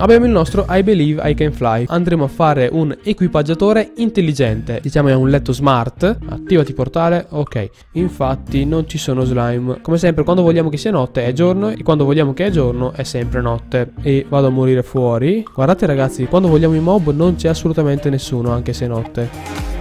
abbiamo il nostro I Believe I Can Fly. Andremo a fare un equipaggiatore intelligente. Diciamo è un letto smart. Attivati portale. Ok. Infatti non ci sono slime. Come sempre quando vogliamo che sia notte è giorno e quando vogliamo che è giorno è sempre notte. E vado a morire fuori. Guardate ragazzi, quando vogliamo i mob non c'è assolutamente nessuno anche se è notte.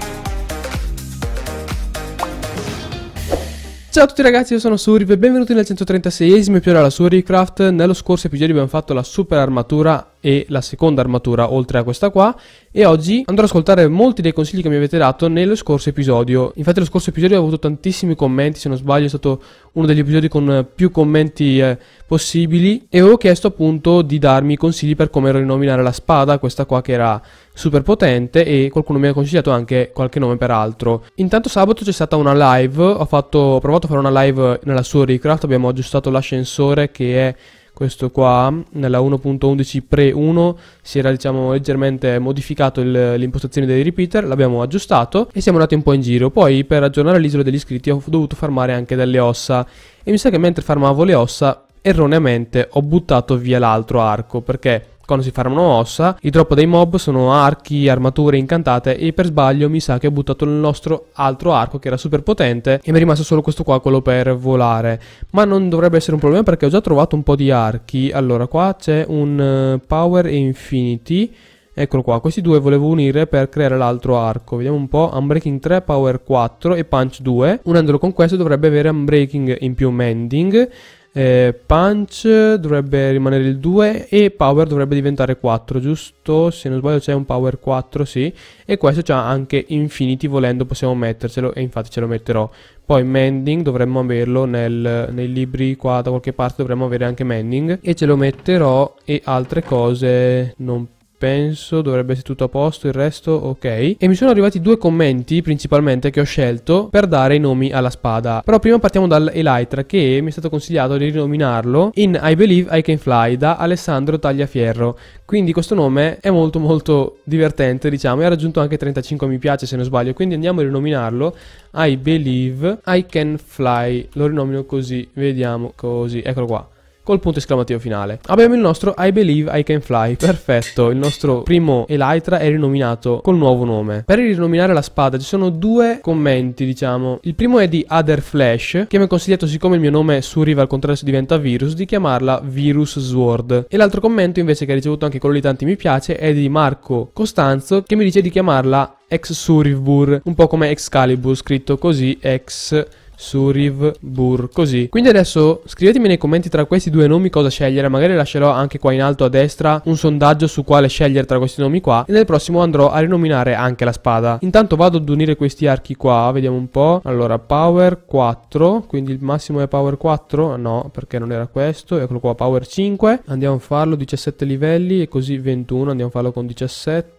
Ciao a tutti ragazzi, io sono Suri e benvenuti nel 136esimo episodio della Suricraft. Nello scorso episodio abbiamo fatto la super armatura e la seconda armatura oltre a questa qua e oggi andrò ad ascoltare molti dei consigli che mi avete dato nello scorso episodio. Infatti lo scorso episodio ho avuto tantissimi commenti, se non sbaglio è stato uno degli episodi con più commenti eh, possibili e avevo chiesto appunto di darmi consigli per come rinominare la spada, questa qua che era super potente e qualcuno mi ha consigliato anche qualche nome per altro Intanto sabato c'è stata una live, ho, fatto, ho provato a fare una live nella sua Recraft, abbiamo aggiustato l'ascensore che è questo qua nella 1.11 pre 1 si era diciamo leggermente modificato l'impostazione dei repeater l'abbiamo aggiustato e siamo andati un po' in giro poi per aggiornare l'isola degli iscritti ho dovuto farmare anche delle ossa e mi sa che mentre farmavo le ossa erroneamente ho buttato via l'altro arco perché quando si farà una mossa, i drop dei mob sono archi, armature incantate e per sbaglio mi sa che ho buttato il nostro altro arco che era super potente e mi è rimasto solo questo qua, quello per volare. Ma non dovrebbe essere un problema perché ho già trovato un po' di archi. Allora, qua c'è un eh, Power Infinity. Eccolo qua, questi due volevo unire per creare l'altro arco. Vediamo un po', Unbreaking 3, Power 4 e Punch 2. Unendolo con questo dovrebbe avere Unbreaking in più Mending eh, punch dovrebbe rimanere il 2 e power dovrebbe diventare 4 giusto se non sbaglio c'è un power 4 sì e questo c'ha anche infinity volendo possiamo mettercelo e infatti ce lo metterò poi mending dovremmo averlo nel, nei libri qua da qualche parte dovremmo avere anche mending e ce lo metterò e altre cose non più penso dovrebbe essere tutto a posto, il resto ok. E mi sono arrivati due commenti principalmente che ho scelto per dare i nomi alla spada. Però prima partiamo dall'Elytra che mi è stato consigliato di rinominarlo in I Believe I Can Fly da Alessandro Tagliafierro. Quindi questo nome è molto molto divertente diciamo e ha raggiunto anche 35 mi piace se non sbaglio. Quindi andiamo a rinominarlo I Believe I Can Fly. Lo rinomino così, vediamo così, eccolo qua col punto esclamativo finale. Abbiamo il nostro I Believe I Can Fly. Perfetto, il nostro primo Elytra è rinominato col nuovo nome. Per rinominare la spada ci sono due commenti, diciamo. Il primo è di Other Flash, che mi ha consigliato, siccome il mio nome su Riva al contrario si diventa Virus, di chiamarla Virus Sword. E l'altro commento invece che ha ricevuto anche quello di tanti mi piace è di Marco Costanzo, che mi dice di chiamarla Ex Suribur, un po' come Excalibur, scritto così, ex Suriv Bur Così Quindi adesso scrivetemi nei commenti tra questi due nomi cosa scegliere Magari lascerò anche qua in alto a destra un sondaggio su quale scegliere tra questi nomi qua E nel prossimo andrò a rinominare anche la spada Intanto vado ad unire questi archi qua Vediamo un po' Allora power 4 Quindi il massimo è power 4 No perché non era questo Eccolo qua power 5 Andiamo a farlo 17 livelli e così 21 Andiamo a farlo con 17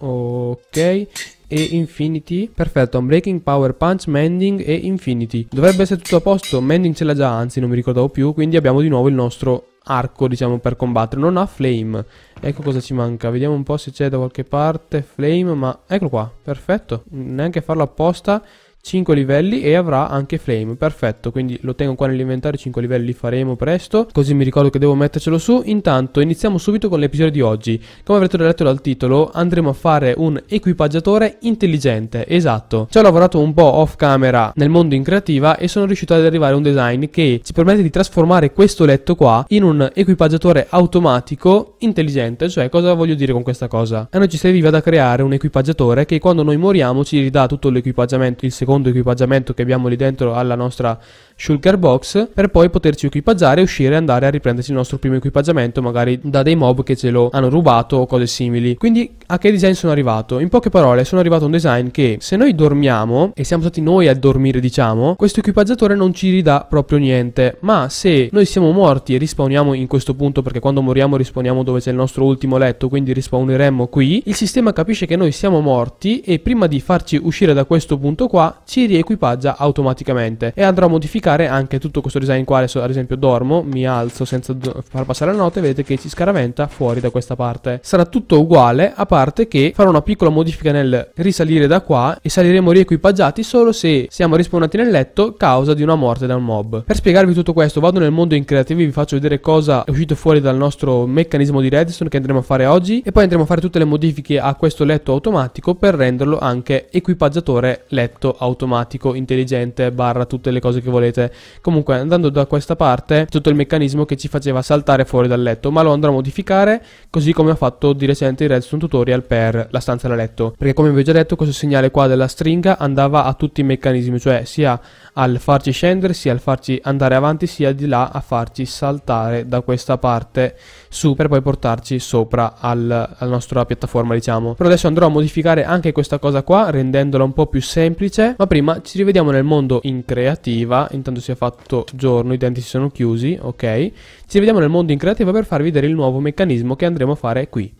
Ok e Infinity perfetto Unbreaking Power Punch Mending e Infinity dovrebbe essere tutto a posto Mending ce l'ha già anzi non mi ricordavo più quindi abbiamo di nuovo il nostro arco diciamo per combattere non ha flame ecco cosa ci manca vediamo un po' se c'è da qualche parte flame ma eccolo qua perfetto neanche farlo apposta 5 livelli e avrà anche flame perfetto quindi lo tengo qua nell'inventario 5 livelli li faremo presto così mi ricordo che devo mettercelo su intanto iniziamo subito con l'episodio di oggi come avrete letto dal titolo andremo a fare un equipaggiatore intelligente esatto ci ho lavorato un po' off camera nel mondo in creativa e sono riuscito ad arrivare a un design che ci permette di trasformare questo letto qua in un equipaggiatore automatico intelligente cioè cosa voglio dire con questa cosa a noi ci serviva da creare un equipaggiatore che quando noi moriamo ci ridà tutto l'equipaggiamento il secondo secondo equipaggiamento che abbiamo lì dentro alla nostra shulker box per poi poterci equipaggiare e uscire e andare a riprendersi il nostro primo equipaggiamento magari da dei mob che ce lo hanno rubato o cose simili quindi a che design sono arrivato? in poche parole sono arrivato a un design che se noi dormiamo e siamo stati noi a dormire diciamo questo equipaggiatore non ci ridà proprio niente ma se noi siamo morti e rispawniamo in questo punto perché quando moriamo rispawniamo dove c'è il nostro ultimo letto quindi rispawneremmo qui il sistema capisce che noi siamo morti e prima di farci uscire da questo punto qua si riequipaggia automaticamente e andrò a modificare anche tutto questo design qua adesso ad esempio dormo mi alzo senza far passare la notte vedete che si scaraventa fuori da questa parte sarà tutto uguale a parte che farò una piccola modifica nel risalire da qua e saliremo riequipaggiati solo se siamo rispawnati nel letto causa di una morte da un mob per spiegarvi tutto questo vado nel mondo in creativi vi faccio vedere cosa è uscito fuori dal nostro meccanismo di redstone che andremo a fare oggi e poi andremo a fare tutte le modifiche a questo letto automatico per renderlo anche equipaggiatore letto automatico automatico, intelligente, barra tutte le cose che volete. Comunque andando da questa parte tutto il meccanismo che ci faceva saltare fuori dal letto, ma lo andrò a modificare così come ho fatto di recente in Redstone Tutorial per la stanza da letto. Perché come vi ho già detto questo segnale qua della stringa andava a tutti i meccanismi, cioè sia al farci scendere, sia al farci andare avanti, sia di là a farci saltare da questa parte su per poi portarci sopra al, alla nostra piattaforma diciamo però adesso andrò a modificare anche questa cosa qua rendendola un po' più semplice ma prima ci rivediamo nel mondo in creativa intanto si è fatto giorno i denti si sono chiusi ok ci rivediamo nel mondo in creativa per farvi vedere il nuovo meccanismo che andremo a fare qui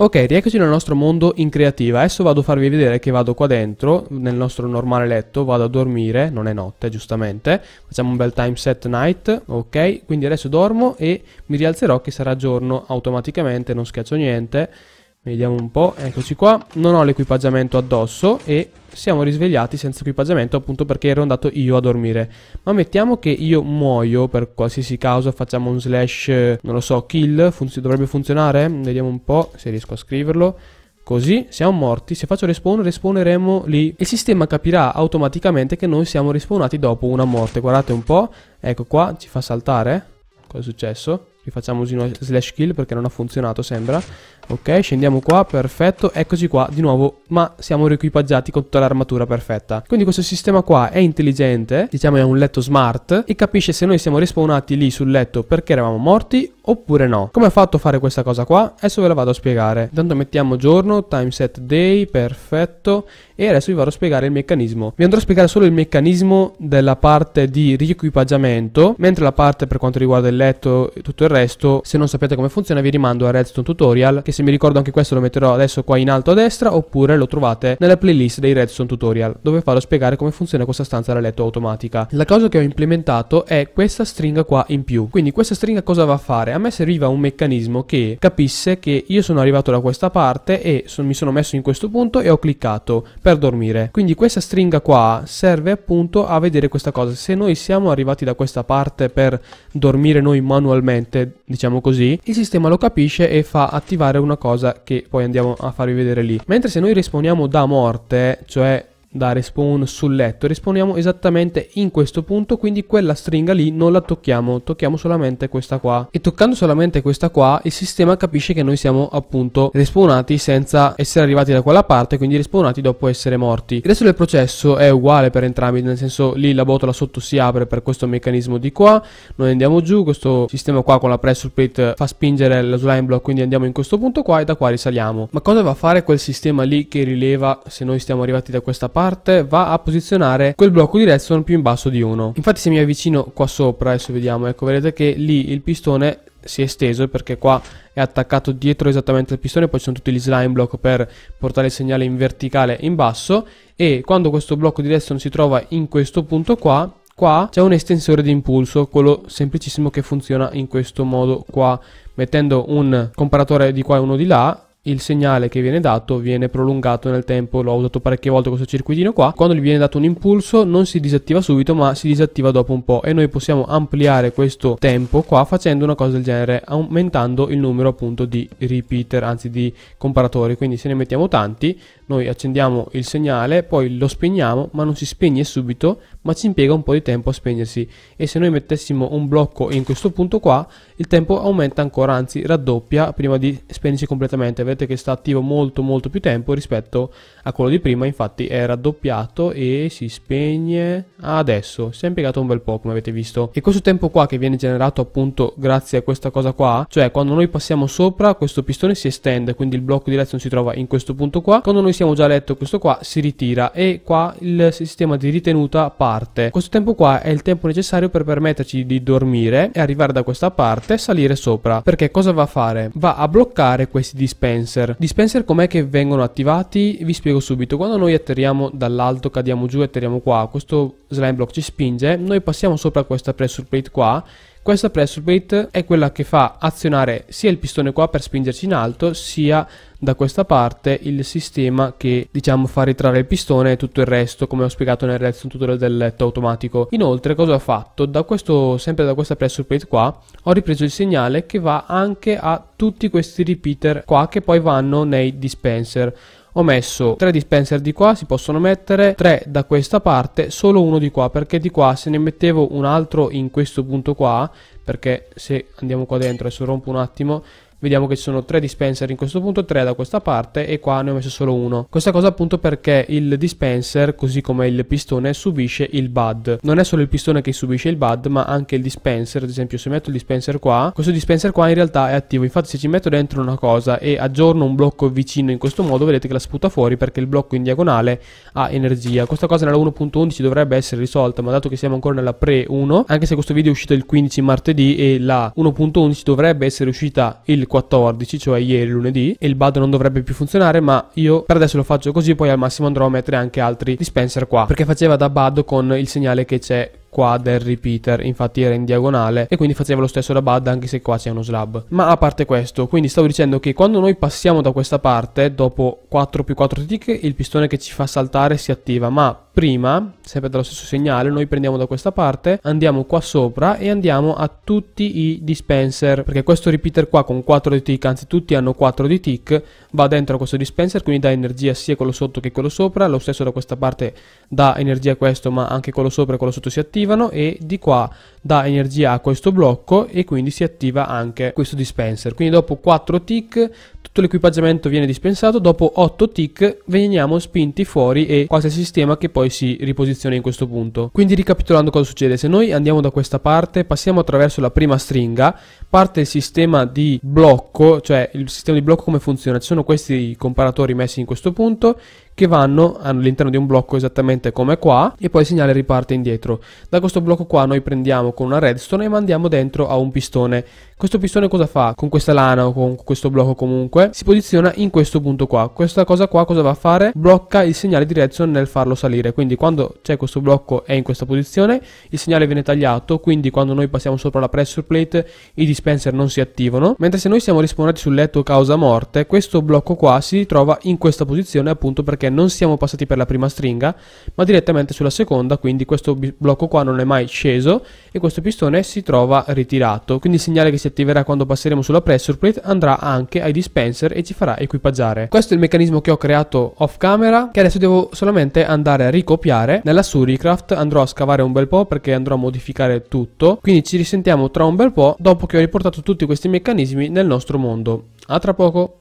Ok, rieccoci nel nostro mondo in creativa. Adesso vado a farvi vedere che vado qua dentro, nel nostro normale letto, vado a dormire, non è notte giustamente. Facciamo un bel time set night, ok? Quindi adesso dormo e mi rialzerò che sarà giorno automaticamente, non schiaccio niente. Vediamo un po', eccoci qua. Non ho l'equipaggiamento addosso e siamo risvegliati senza equipaggiamento appunto perché ero andato io a dormire. Ma mettiamo che io muoio per qualsiasi causa, facciamo un slash, non lo so, kill, fun dovrebbe funzionare? Vediamo un po' se riesco a scriverlo. Così siamo morti, se faccio respawn respawneremo lì. Il sistema capirà automaticamente che noi siamo respawnati dopo una morte. Guardate un po', ecco qua, ci fa saltare. Cosa è successo? Rifacciamo usino slash kill perché non ha funzionato sembra Ok scendiamo qua perfetto Eccoci qua di nuovo ma siamo riequipaggiati con tutta l'armatura perfetta Quindi questo sistema qua è intelligente Diciamo è un letto smart E capisce se noi siamo respawnati lì sul letto perché eravamo morti oppure no Come ha fatto a fare questa cosa qua? Adesso ve la vado a spiegare Intanto mettiamo giorno time set day perfetto E adesso vi vado a spiegare il meccanismo Vi andrò a spiegare solo il meccanismo della parte di riequipaggiamento Mentre la parte per quanto riguarda il letto e tutto il resto resto, se non sapete come funziona, vi rimando al Redstone Tutorial, che se mi ricordo anche questo lo metterò adesso qua in alto a destra, oppure lo trovate nella playlist dei Redstone Tutorial, dove farò spiegare come funziona questa stanza da letto automatica. La cosa che ho implementato è questa stringa qua in più. Quindi questa stringa cosa va a fare? A me serviva un meccanismo che capisse che io sono arrivato da questa parte e son, mi sono messo in questo punto e ho cliccato per dormire. Quindi questa stringa qua serve appunto a vedere questa cosa. Se noi siamo arrivati da questa parte per dormire noi manualmente, mente, diciamo così, il sistema lo capisce e fa attivare una cosa che poi andiamo a farvi vedere lì. Mentre se noi responiamo da morte, cioè da respawn sul letto risponiamo esattamente in questo punto quindi quella stringa lì non la tocchiamo tocchiamo solamente questa qua e toccando solamente questa qua il sistema capisce che noi siamo appunto respawnati senza essere arrivati da quella parte quindi respawnati dopo essere morti il resto del processo è uguale per entrambi nel senso lì la botola sotto si apre per questo meccanismo di qua noi andiamo giù questo sistema qua con la pressure plate fa spingere la slime block quindi andiamo in questo punto qua e da qua risaliamo ma cosa va a fare quel sistema lì che rileva se noi stiamo arrivati da questa parte parte va a posizionare quel blocco di redstone più in basso di 1. Infatti se mi avvicino qua sopra, adesso vediamo, ecco vedete che lì il pistone si è esteso perché qua è attaccato dietro esattamente al pistone poi ci sono tutti gli slime block per portare il segnale in verticale in basso e quando questo blocco di redstone si trova in questo punto qua qua c'è un estensore di impulso quello semplicissimo che funziona in questo modo qua mettendo un comparatore di qua e uno di là il segnale che viene dato viene prolungato nel tempo, l'ho usato parecchie volte questo circuitino qua, quando gli viene dato un impulso non si disattiva subito ma si disattiva dopo un po' e noi possiamo ampliare questo tempo qua facendo una cosa del genere, aumentando il numero appunto di repeater, anzi di comparatori, quindi se ne mettiamo tanti noi accendiamo il segnale, poi lo spegniamo, ma non si spegne subito, ma ci impiega un po' di tempo a spegnersi. E se noi mettessimo un blocco in questo punto qua, il tempo aumenta ancora, anzi raddoppia prima di spegnersi completamente. Vedete che sta attivo molto molto più tempo rispetto a quello di prima, infatti è raddoppiato e si spegne adesso. Si è impiegato un bel po' come avete visto. E questo tempo qua che viene generato appunto grazie a questa cosa qua, cioè quando noi passiamo sopra questo pistone si estende, quindi il blocco di reazione si trova in questo punto qua. Quando noi siamo già letto questo qua si ritira e qua il sistema di ritenuta parte questo tempo qua è il tempo necessario per permetterci di dormire e arrivare da questa parte e salire sopra perché cosa va a fare va a bloccare questi dispenser dispenser com'è che vengono attivati vi spiego subito quando noi atterriamo dall'alto cadiamo giù e atterriamo qua questo slime block ci spinge noi passiamo sopra questa pressure plate qua questa pressure plate è quella che fa azionare sia il pistone qua per spingerci in alto, sia da questa parte il sistema che diciamo fa ritrarre il pistone e tutto il resto come ho spiegato nel resto tutorial del letto automatico inoltre cosa ho fatto da questo sempre da questa pressure plate qua ho ripreso il segnale che va anche a tutti questi repeater qua che poi vanno nei dispenser ho messo tre dispenser di qua si possono mettere tre da questa parte solo uno di qua perché di qua se ne mettevo un altro in questo punto qua perché se andiamo qua dentro adesso rompo un attimo Vediamo che ci sono tre dispenser in questo punto, tre da questa parte e qua ne ho messo solo uno. Questa cosa appunto perché il dispenser, così come il pistone, subisce il bud. Non è solo il pistone che subisce il bud, ma anche il dispenser. Ad esempio se metto il dispenser qua, questo dispenser qua in realtà è attivo. Infatti se ci metto dentro una cosa e aggiorno un blocco vicino in questo modo, vedete che la sputa fuori perché il blocco in diagonale ha energia. Questa cosa nella 1.11 dovrebbe essere risolta, ma dato che siamo ancora nella pre 1, anche se questo video è uscito il 15 martedì e la 1.11 dovrebbe essere uscita il 14, cioè ieri lunedì, e il bad non dovrebbe più funzionare, ma io per adesso lo faccio così, poi al massimo andrò a mettere anche altri dispenser qua, perché faceva da bad con il segnale che c'è qua del repeater infatti era in diagonale e quindi faceva lo stesso da bad anche se qua c'è uno slab ma a parte questo quindi stavo dicendo che quando noi passiamo da questa parte dopo 4 più 4 tick il pistone che ci fa saltare si attiva ma prima, sempre dallo stesso segnale, noi prendiamo da questa parte, andiamo qua sopra e andiamo a tutti i dispenser, perché questo repeater qua con 4 di tick, anzi tutti hanno 4 di tick, va dentro a questo dispenser, quindi dà energia sia quello sotto che quello sopra, lo stesso da questa parte dà energia a questo, ma anche quello sopra e quello sotto si attivano, e di qua dà energia a questo blocco e quindi si attiva anche questo dispenser. Quindi dopo 4 tick tutto l'equipaggiamento viene dispensato, dopo 8 tick veniamo spinti fuori e qualsiasi sistema che poi poi si riposiziona in questo punto. Quindi ricapitolando cosa succede, se noi andiamo da questa parte, passiamo attraverso la prima stringa, parte il sistema di blocco, cioè il sistema di blocco come funziona, ci sono questi comparatori messi in questo punto che vanno all'interno di un blocco esattamente come qua e poi il segnale riparte indietro. Da questo blocco qua noi prendiamo con una redstone e mandiamo dentro a un pistone. Questo pistone cosa fa? Con questa lana o con questo blocco comunque si posiziona in questo punto qua. Questa cosa qua cosa va a fare? Blocca il segnale di redstone nel farlo salire. Quindi quando c'è questo blocco è in questa posizione il segnale viene tagliato quindi quando noi passiamo sopra la pressure plate i dispenser non si attivano. Mentre se noi siamo risponati sul letto causa morte questo blocco qua si trova in questa posizione appunto perché perché non siamo passati per la prima stringa, ma direttamente sulla seconda, quindi questo blocco qua non è mai sceso e questo pistone si trova ritirato. Quindi il segnale che si attiverà quando passeremo sulla pressure plate andrà anche ai dispenser e ci farà equipaggiare. Questo è il meccanismo che ho creato off camera, che adesso devo solamente andare a ricopiare. Nella Suricraft andrò a scavare un bel po' perché andrò a modificare tutto, quindi ci risentiamo tra un bel po' dopo che ho riportato tutti questi meccanismi nel nostro mondo. A tra poco!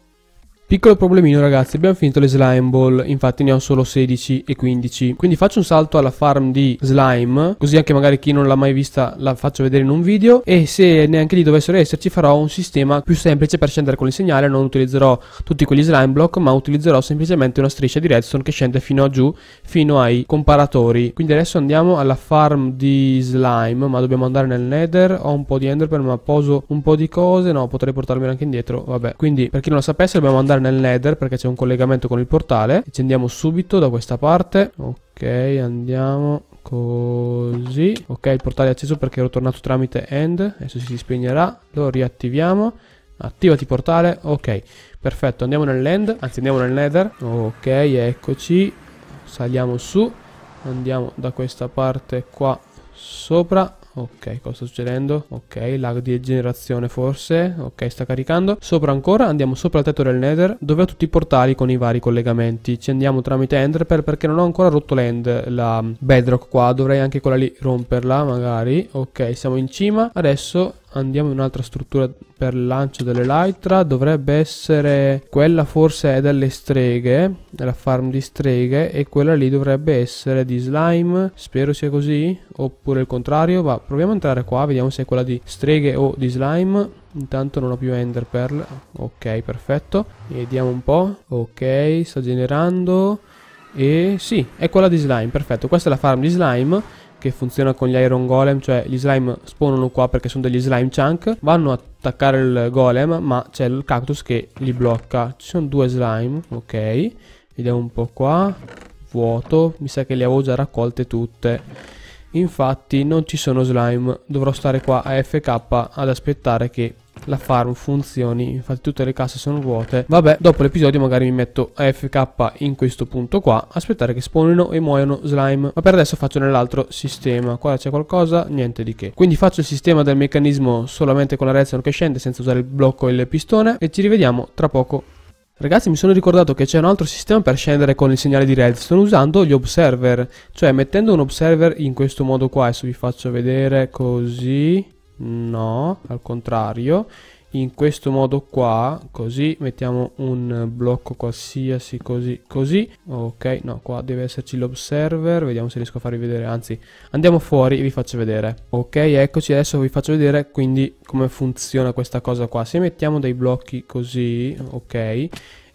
Piccolo problemino ragazzi, abbiamo finito le slime ball, infatti ne ho solo 16 e 15. Quindi faccio un salto alla farm di slime, così anche magari chi non l'ha mai vista la faccio vedere in un video. E se neanche lì dovessero esserci farò un sistema più semplice per scendere con il segnale, non utilizzerò tutti quegli slime block ma utilizzerò semplicemente una striscia di redstone che scende fino a giù, fino ai comparatori. Quindi adesso andiamo alla farm di slime, ma dobbiamo andare nel nether, ho un po' di enderpearl ma poso un po' di cose, no potrei portarmelo anche indietro, vabbè. Quindi per chi non lo sapesse dobbiamo andare andare nether perché c'è un collegamento con il portale. Ci andiamo subito da questa parte. Ok, andiamo così. Ok, il portale è acceso perché ero tornato tramite end. Adesso si spegnerà. Lo riattiviamo. Attivati portale. Ok, perfetto. Andiamo nell'end. Anzi, andiamo nel nether Ok, eccoci. Saliamo su. Andiamo da questa parte qua sopra Ok, cosa sta succedendo? Ok, lag di generazione forse. Ok, sta caricando. Sopra ancora, andiamo sopra il tetto del Nether, dove ho tutti i portali con i vari collegamenti. Ci andiamo tramite Enderpearl perché non ho ancora rotto l'end, la Bedrock qua. Dovrei anche quella lì romperla, magari. Ok, siamo in cima. Adesso andiamo in un'altra struttura per il lancio dell'elytra dovrebbe essere quella forse è delle streghe della farm di streghe e quella lì dovrebbe essere di slime spero sia così oppure il contrario va proviamo a entrare qua vediamo se è quella di streghe o di slime Intanto non ho più Ender Pearl. Ok, perfetto. Vediamo un po'. Ok, sta generando. E sì, è quella di slime, perfetto. Questa è la farm di slime che funziona con gli Iron Golem, cioè gli slime spawnano qua perché sono degli slime chunk, vanno a attaccare il golem, ma c'è il cactus che li blocca. Ci sono due slime, ok. Vediamo un po' qua. Vuoto, mi sa che le avevo già raccolte tutte. Infatti non ci sono slime, dovrò stare qua a FK ad aspettare che la farm funzioni infatti tutte le casse sono vuote vabbè dopo l'episodio magari mi metto AFK in questo punto qua aspettare che spawnino e muoiono slime ma per adesso faccio nell'altro sistema qua c'è qualcosa niente di che quindi faccio il sistema del meccanismo solamente con la redstone che scende senza usare il blocco e il pistone e ci rivediamo tra poco Ragazzi mi sono ricordato che c'è un altro sistema per scendere con il segnale di redstone usando gli observer Cioè mettendo un observer in questo modo qua Adesso vi faccio vedere così no al contrario in questo modo qua così mettiamo un blocco qualsiasi così così ok no qua deve esserci l'observer vediamo se riesco a farvi vedere anzi andiamo fuori e vi faccio vedere ok eccoci adesso vi faccio vedere quindi come funziona questa cosa qua se mettiamo dei blocchi così ok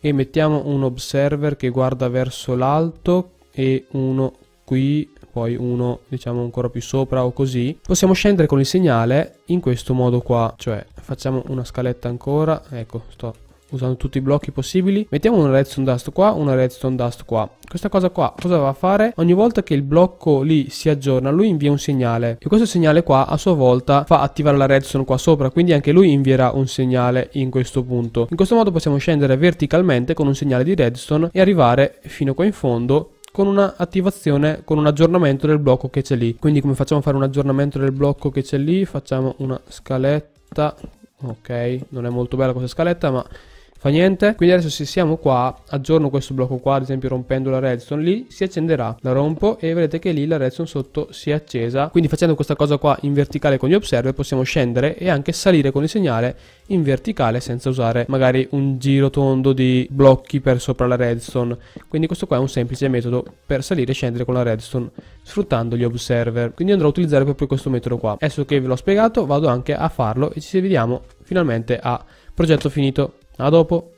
e mettiamo un observer che guarda verso l'alto e uno qui poi uno diciamo ancora più sopra o così, possiamo scendere con il segnale in questo modo qua, cioè facciamo una scaletta ancora, ecco sto usando tutti i blocchi possibili mettiamo una redstone dust qua una redstone dust qua questa cosa qua cosa va a fare ogni volta che il blocco lì si aggiorna lui invia un segnale e questo segnale qua a sua volta fa attivare la redstone qua sopra quindi anche lui invierà un segnale in questo punto in questo modo possiamo scendere verticalmente con un segnale di redstone e arrivare fino qua in fondo con un'attivazione, con un aggiornamento del blocco che c'è lì. Quindi come facciamo a fare un aggiornamento del blocco che c'è lì? Facciamo una scaletta, ok, non è molto bella questa scaletta ma Fa niente? Quindi adesso se siamo qua, aggiorno questo blocco qua, ad esempio rompendo la redstone, lì si accenderà. La rompo e vedete che lì la redstone sotto si è accesa. Quindi facendo questa cosa qua in verticale con gli observer possiamo scendere e anche salire con il segnale in verticale senza usare magari un giro tondo di blocchi per sopra la redstone. Quindi questo qua è un semplice metodo per salire e scendere con la redstone sfruttando gli observer. Quindi andrò a utilizzare proprio questo metodo qua. Adesso che ve l'ho spiegato vado anche a farlo e ci vediamo finalmente a progetto finito. A dopo.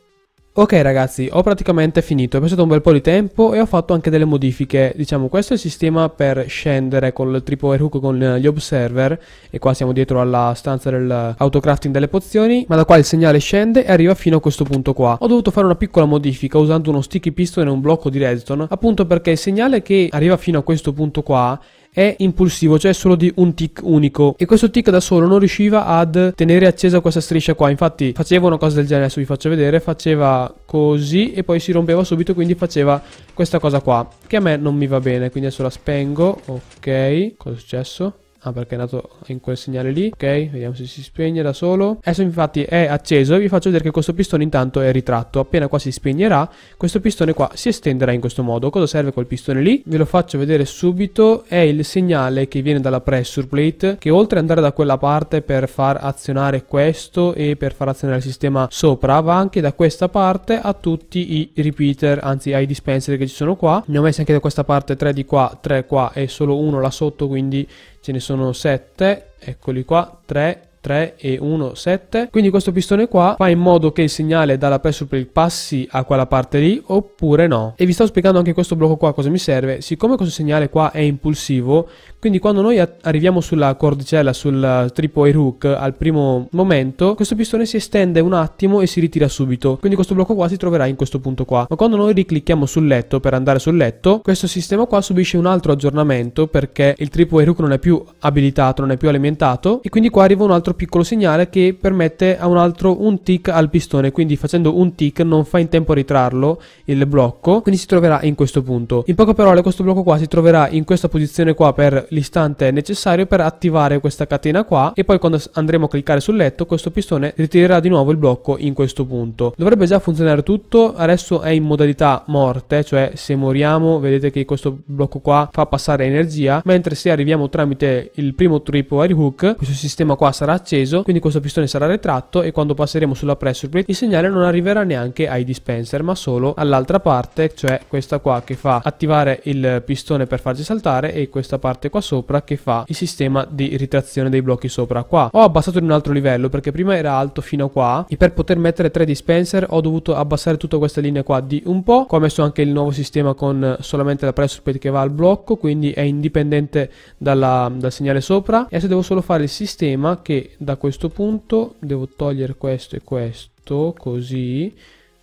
Ok ragazzi, ho praticamente finito, è passato un bel po' di tempo e ho fatto anche delle modifiche, diciamo questo è il sistema per scendere col triplo hook con eh, gli observer e qua siamo dietro alla stanza dell'autocrafting delle pozioni, ma da qua il segnale scende e arriva fino a questo punto qua. Ho dovuto fare una piccola modifica usando uno sticky piston e un blocco di redstone, appunto perché il segnale che arriva fino a questo punto qua è impulsivo, cioè solo di un tick unico. E questo tick da solo non riusciva ad tenere accesa questa striscia qua. Infatti faceva una cosa del genere, adesso vi faccio vedere, faceva così e poi si rompeva subito, quindi faceva questa cosa qua, che a me non mi va bene, quindi adesso la spengo, ok, cosa è successo? Ah, perché è nato in quel segnale lì. Ok, vediamo se si spegne da solo. Adesso infatti è acceso e vi faccio vedere che questo pistone intanto è ritratto. Appena qua si spegnerà, questo pistone qua si estenderà in questo modo. Cosa serve quel pistone lì? Ve lo faccio vedere subito. È il segnale che viene dalla pressure plate che oltre ad andare da quella parte per far azionare questo e per far azionare il sistema sopra, va anche da questa parte a tutti i repeater, anzi ai dispenser che ci sono qua. Ne ho messi anche da questa parte 3 di qua, 3 qua e solo uno là sotto, quindi ce ne sono 7, eccoli qua, 3, 3 e 1 7 quindi questo pistone qua fa in modo che il segnale dalla pressure plate passi a quella parte lì oppure no e vi stavo spiegando anche questo blocco qua cosa mi serve siccome questo segnale qua è impulsivo quindi quando noi arriviamo sulla cordicella sul triple air hook al primo momento questo pistone si estende un attimo e si ritira subito quindi questo blocco qua si troverà in questo punto qua ma quando noi riclicchiamo sul letto per andare sul letto questo sistema qua subisce un altro aggiornamento perché il triple air hook non è più abilitato non è più alimentato e quindi qua arriva un altro piccolo segnale che permette a un altro un tick al pistone, quindi facendo un tick non fa in tempo a ritrarlo il blocco, quindi si troverà in questo punto. In poche parole questo blocco qua si troverà in questa posizione qua per l'istante necessario per attivare questa catena qua e poi quando andremo a cliccare sul letto questo pistone ritirerà di nuovo il blocco in questo punto. Dovrebbe già funzionare tutto, adesso è in modalità morte, cioè se moriamo vedete che questo blocco qua fa passare energia, mentre se arriviamo tramite il primo trip wire hook questo sistema qua sarà acceso, quindi questo pistone sarà retratto e quando passeremo sulla pressure plate il segnale non arriverà neanche ai dispenser ma solo all'altra parte, cioè questa qua che fa attivare il pistone per farci saltare e questa parte qua sopra che fa il sistema di ritrazione dei blocchi sopra qua. Ho abbassato di un altro livello perché prima era alto fino a qua e per poter mettere tre dispenser ho dovuto abbassare tutta questa linea qua di un po'. Qua ho messo anche il nuovo sistema con solamente la pressure plate che va al blocco, quindi è indipendente dalla, dal segnale sopra e adesso devo solo fare il sistema che da questo punto devo togliere questo e questo così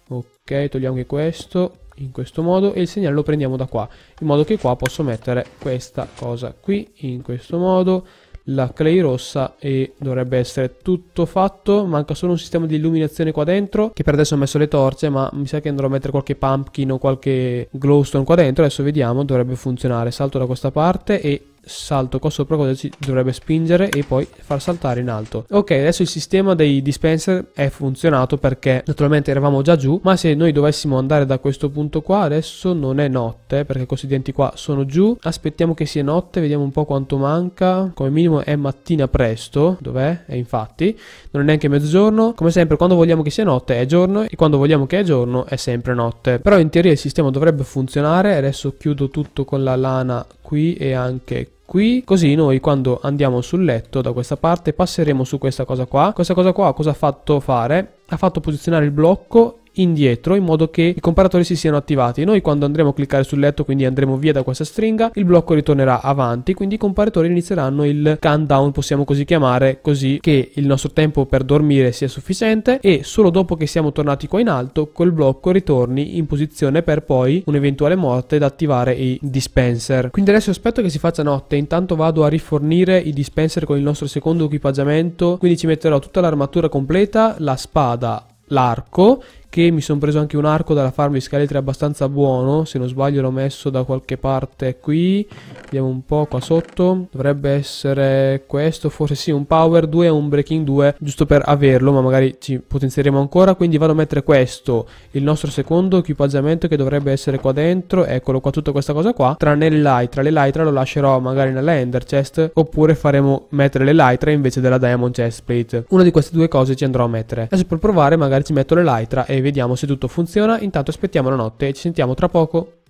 ok togliamo anche questo in questo modo e il segnale lo prendiamo da qua in modo che qua posso mettere questa cosa qui in questo modo la clay rossa e dovrebbe essere tutto fatto manca solo un sistema di illuminazione qua dentro che per adesso ho messo le torce ma mi sa che andrò a mettere qualche pumpkin o qualche glowstone qua dentro adesso vediamo dovrebbe funzionare salto da questa parte e salto qua sopra cosa ci dovrebbe spingere e poi far saltare in alto ok adesso il sistema dei dispenser è funzionato perché naturalmente eravamo già giù ma se noi dovessimo andare da questo punto qua adesso non è notte perché questi denti qua sono giù aspettiamo che sia notte vediamo un po' quanto manca come minimo è mattina presto dov'è? è eh, infatti non è neanche mezzogiorno come sempre quando vogliamo che sia notte è giorno e quando vogliamo che è giorno è sempre notte però in teoria il sistema dovrebbe funzionare adesso chiudo tutto con la lana qui e anche qui così noi quando andiamo sul letto da questa parte passeremo su questa cosa qua questa cosa qua cosa ha fatto fare ha fatto posizionare il blocco indietro in modo che i comparatori si siano attivati. Noi quando andremo a cliccare sul letto, quindi andremo via da questa stringa, il blocco ritornerà avanti, quindi i comparatori inizieranno il countdown, possiamo così chiamare, così che il nostro tempo per dormire sia sufficiente e solo dopo che siamo tornati qua in alto, quel blocco ritorni in posizione per poi un'eventuale morte da attivare i dispenser. Quindi adesso aspetto che si faccia notte, intanto vado a rifornire i dispenser con il nostro secondo equipaggiamento, quindi ci metterò tutta l'armatura completa, la spada, l'arco che mi sono preso anche un arco dalla farm di scheletri abbastanza buono, se non sbaglio l'ho messo da qualche parte qui, vediamo un po' qua sotto, dovrebbe essere questo, forse sì, un power 2 e un breaking 2, giusto per averlo, ma magari ci potenzieremo ancora, quindi vado a mettere questo, il nostro secondo equipaggiamento che dovrebbe essere qua dentro, eccolo qua, tutta questa cosa qua, tranne le lytra, le lytra lo lascerò magari nella ender chest, oppure faremo mettere le lytra invece della diamond chest plate, una di queste due cose ci andrò a mettere, adesso per provare magari ci metto le lytra e vediamo se tutto funziona, intanto aspettiamo la notte e ci sentiamo tra poco.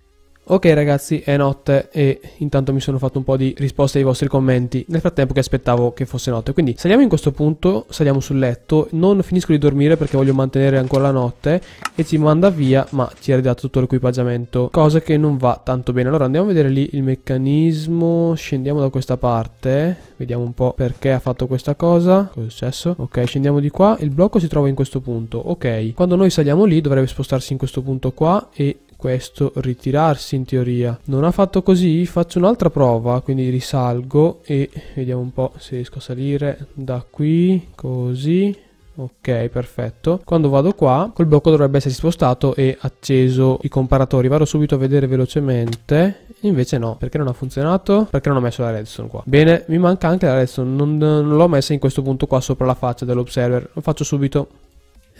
Ok ragazzi, è notte e intanto mi sono fatto un po' di risposte ai vostri commenti nel frattempo che aspettavo che fosse notte. Quindi saliamo in questo punto, saliamo sul letto, non finisco di dormire perché voglio mantenere ancora la notte e ci manda via ma ci ha ridato tutto l'equipaggiamento, cosa che non va tanto bene. Allora andiamo a vedere lì il meccanismo, scendiamo da questa parte, vediamo un po' perché ha fatto questa cosa, cosa è successo? Ok, scendiamo di qua, il blocco si trova in questo punto, ok. Quando noi saliamo lì dovrebbe spostarsi in questo punto qua e questo ritirarsi in teoria. Non ha fatto così, faccio un'altra prova, quindi risalgo e vediamo un po' se riesco a salire da qui, così, Ok, perfetto. Quando vado qua, quel blocco dovrebbe essere spostato e acceso i comparatori. Vado subito a vedere velocemente. Invece no, perché non ha funzionato? Perché non ho messo la redstone qua. Bene, mi manca anche la redstone. Non, non l'ho messa in questo punto qua sopra la faccia dell'observer. Lo faccio subito.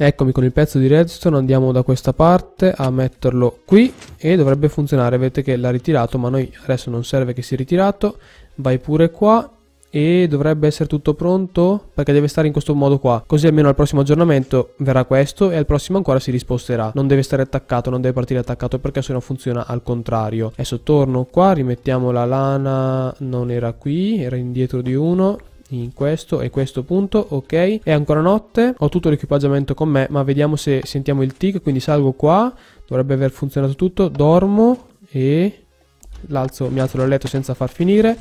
Eccomi con il pezzo di redstone, andiamo da questa parte a metterlo qui e dovrebbe funzionare, vedete che l'ha ritirato ma noi adesso non serve che sia ritirato, vai pure qua e dovrebbe essere tutto pronto perché deve stare in questo modo qua così almeno al prossimo aggiornamento verrà questo e al prossimo ancora si risposterà non deve stare attaccato non deve partire attaccato perché se no funziona al contrario adesso torno qua rimettiamo la lana non era qui era indietro di uno in questo e questo punto ok è ancora notte ho tutto l'equipaggiamento con me ma vediamo se sentiamo il tick quindi salgo qua dovrebbe aver funzionato tutto dormo e l'alzo mi alzo dal letto senza far finire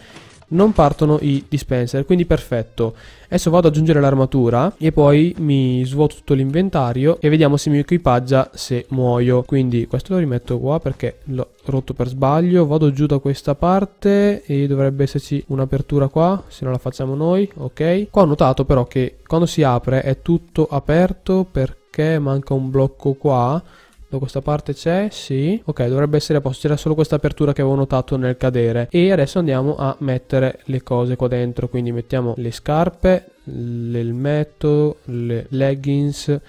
non partono i dispenser, quindi perfetto. Adesso vado ad aggiungere l'armatura e poi mi svuoto tutto l'inventario e vediamo se mi equipaggia se muoio. Quindi questo lo rimetto qua perché l'ho rotto per sbaglio. Vado giù da questa parte e dovrebbe esserci un'apertura qua, se non la facciamo noi, ok. Qua ho notato però che quando si apre è tutto aperto perché manca un blocco qua da questa parte c'è, sì. Ok, dovrebbe essere a posto. C'era solo questa apertura che avevo notato nel cadere. E adesso andiamo a mettere le cose qua dentro. Quindi mettiamo le scarpe, l'elmetto, le leggings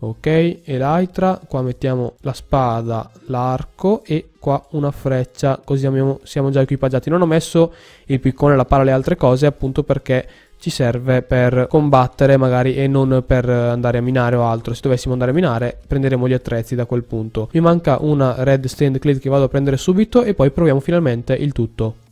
ok e l'altra qua mettiamo la spada l'arco e qua una freccia così siamo, siamo già equipaggiati non ho messo il piccone la pala le altre cose appunto perché ci serve per combattere magari e non per andare a minare o altro se dovessimo andare a minare prenderemo gli attrezzi da quel punto mi manca una red stand clade che vado a prendere subito e poi proviamo finalmente il tutto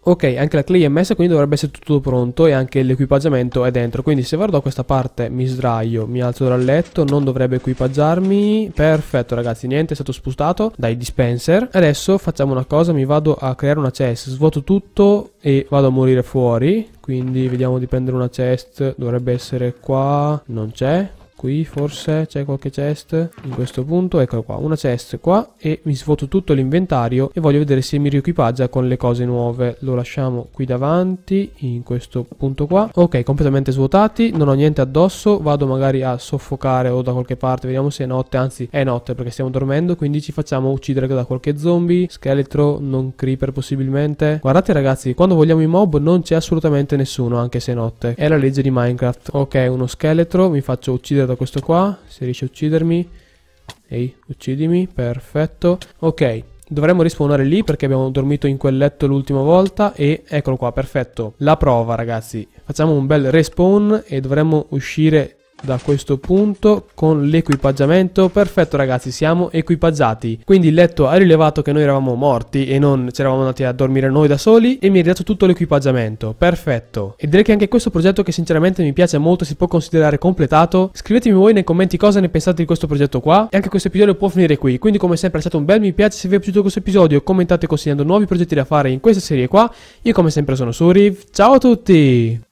Ok, anche la clay è messa, quindi dovrebbe essere tutto pronto e anche l'equipaggiamento è dentro. Quindi se vado da questa parte mi sdraio, mi alzo dal letto, non dovrebbe equipaggiarmi. Perfetto ragazzi, niente, è stato spostato dai dispenser. Adesso facciamo una cosa, mi vado a creare una chest, svuoto tutto e vado a morire fuori. Quindi vediamo di prendere una chest, dovrebbe essere qua, non c'è. Qui forse c'è qualche chest in questo punto, eccolo qua, una chest qua e mi svuoto tutto l'inventario e voglio vedere se mi riequipaggia con le cose nuove. Lo lasciamo qui davanti in questo punto qua. Ok, completamente svuotati, non ho niente addosso, vado magari a soffocare o da qualche parte, vediamo se è notte, anzi è notte perché stiamo dormendo, quindi ci facciamo uccidere da qualche zombie, scheletro, non creeper possibilmente. Guardate ragazzi, quando vogliamo i mob non c'è assolutamente nessuno, anche se è notte. È la legge di Minecraft. Ok, uno scheletro, mi faccio uccidere da questo qua, se riesce a uccidermi. Ehi, uccidimi, perfetto. Ok, dovremmo rispawnare lì perché abbiamo dormito in quel letto l'ultima volta e eccolo qua, perfetto. La prova ragazzi, facciamo un bel respawn e dovremmo uscire da questo punto con l'equipaggiamento perfetto ragazzi siamo equipaggiati quindi il letto ha rilevato che noi eravamo morti e non ci eravamo andati a dormire noi da soli e mi ha dato tutto l'equipaggiamento perfetto e direi che anche questo progetto che sinceramente mi piace molto si può considerare completato scrivetemi voi nei commenti cosa ne pensate di questo progetto qua e anche questo episodio può finire qui quindi come sempre lasciate un bel mi piace se vi è piaciuto questo episodio commentate consigliando nuovi progetti da fare in questa serie qua io come sempre sono Suriv ciao a tutti